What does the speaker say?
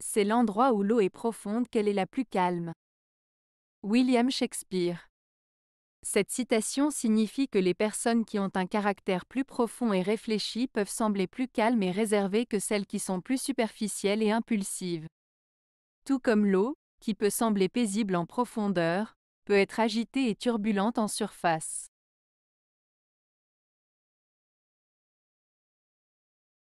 c'est l'endroit où l'eau est profonde qu'elle est la plus calme. William Shakespeare. Cette citation signifie que les personnes qui ont un caractère plus profond et réfléchi peuvent sembler plus calmes et réservées que celles qui sont plus superficielles et impulsives. Tout comme l'eau, qui peut sembler paisible en profondeur, peut être agitée et turbulente en surface.